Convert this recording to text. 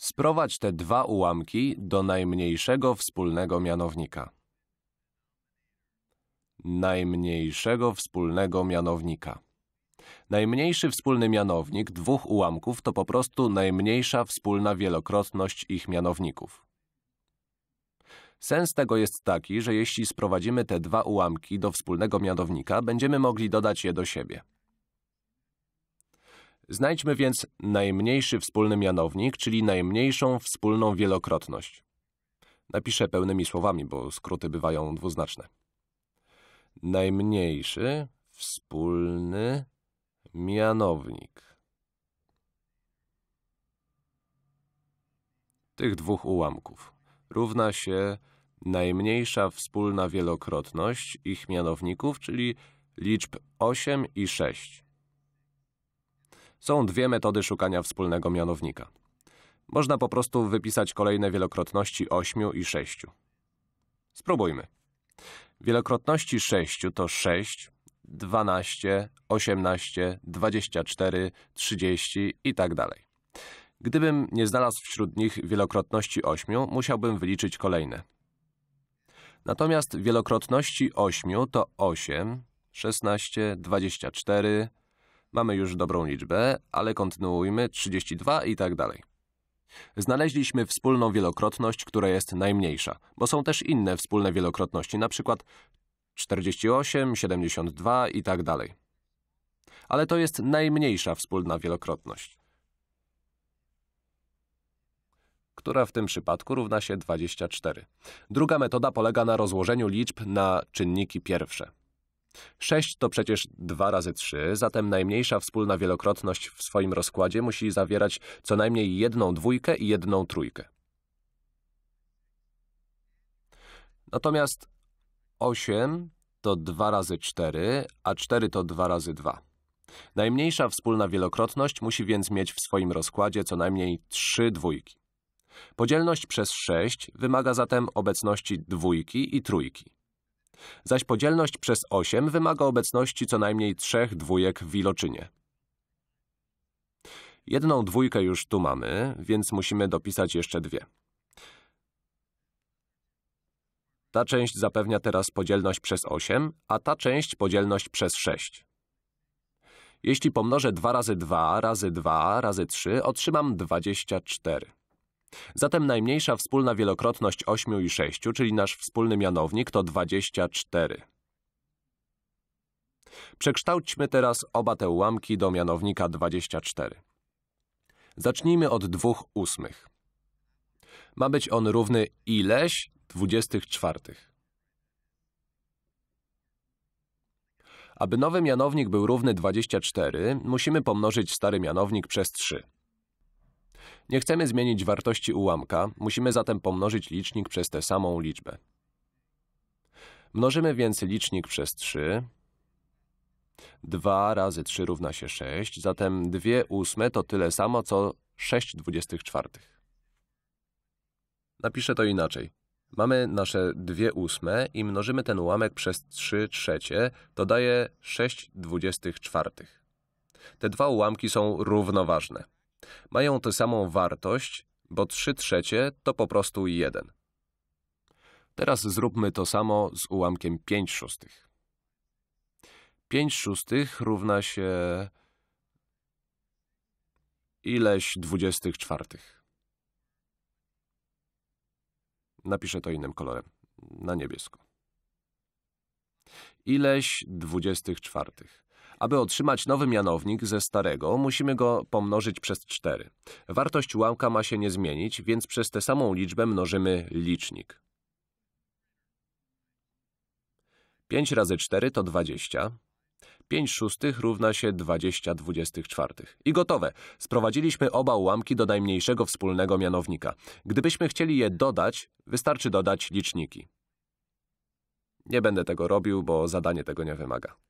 Sprowadź te dwa ułamki do najmniejszego wspólnego mianownika. Najmniejszego wspólnego mianownika. Najmniejszy wspólny mianownik dwóch ułamków to po prostu najmniejsza wspólna wielokrotność ich mianowników. Sens tego jest taki, że jeśli sprowadzimy te dwa ułamki do wspólnego mianownika, będziemy mogli dodać je do siebie. Znajdźmy więc najmniejszy wspólny mianownik, czyli najmniejszą wspólną wielokrotność. Napiszę pełnymi słowami, bo skróty bywają dwuznaczne. Najmniejszy wspólny mianownik. Tych dwóch ułamków równa się najmniejsza wspólna wielokrotność ich mianowników, czyli liczb 8 i 6. Są dwie metody szukania wspólnego mianownika. Można po prostu wypisać kolejne wielokrotności 8 i 6. Spróbujmy. Wielokrotności 6 to 6, 12, 18, 24, 30 i tak dalej. Gdybym nie znalazł wśród nich wielokrotności 8, musiałbym wyliczyć kolejne. Natomiast wielokrotności 8 to 8, 16, 24, Mamy już dobrą liczbę, ale kontynuujmy 32 i tak dalej. Znaleźliśmy wspólną wielokrotność, która jest najmniejsza, bo są też inne wspólne wielokrotności, np. 48, 72 i tak dalej. Ale to jest najmniejsza wspólna wielokrotność, która w tym przypadku równa się 24. Druga metoda polega na rozłożeniu liczb na czynniki pierwsze. 6 to przecież 2 razy 3, zatem najmniejsza wspólna wielokrotność w swoim rozkładzie musi zawierać co najmniej jedną dwójkę i jedną trójkę. Natomiast 8 to 2 razy 4, a 4 to 2 razy 2. Najmniejsza wspólna wielokrotność musi więc mieć w swoim rozkładzie co najmniej 3 dwójki. Podzielność przez 6 wymaga zatem obecności dwójki i trójki zaś podzielność przez 8 wymaga obecności co najmniej trzech dwójek w iloczynie. Jedną dwójkę już tu mamy, więc musimy dopisać jeszcze dwie. Ta część zapewnia teraz podzielność przez 8, a ta część podzielność przez 6. Jeśli pomnożę 2 razy 2 razy 2 razy 3, otrzymam 24. Zatem najmniejsza wspólna wielokrotność 8 i 6, czyli nasz wspólny mianownik, to 24. Przekształćmy teraz oba te ułamki do mianownika 24. Zacznijmy od dwóch ósmych. Ma być on równy ileś 24. Aby nowy mianownik był równy 24, musimy pomnożyć stary mianownik przez 3. Nie chcemy zmienić wartości ułamka, musimy zatem pomnożyć licznik przez tę samą liczbę. Mnożymy więc licznik przez 3. 2 razy 3 równa się 6, zatem 2 ósme to tyle samo, co 6 dwudziestych Napiszę to inaczej. Mamy nasze 2 ósme i mnożymy ten ułamek przez 3 trzecie, to daje 6 dwudziestych Te dwa ułamki są równoważne. Mają tę samą wartość, bo 3 trzecie to po prostu 1. Teraz zróbmy to samo z ułamkiem 5 szóstych. 5 szóstych równa się ileś 24. Napiszę to innym kolorem, na niebiesko. Ileś 24. Aby otrzymać nowy mianownik ze starego, musimy go pomnożyć przez 4. Wartość ułamka ma się nie zmienić, więc przez tę samą liczbę mnożymy licznik. 5 razy 4 to 20. 5 szóstych równa się 20 24 I gotowe. Sprowadziliśmy oba ułamki do najmniejszego wspólnego mianownika. Gdybyśmy chcieli je dodać, wystarczy dodać liczniki. Nie będę tego robił, bo zadanie tego nie wymaga.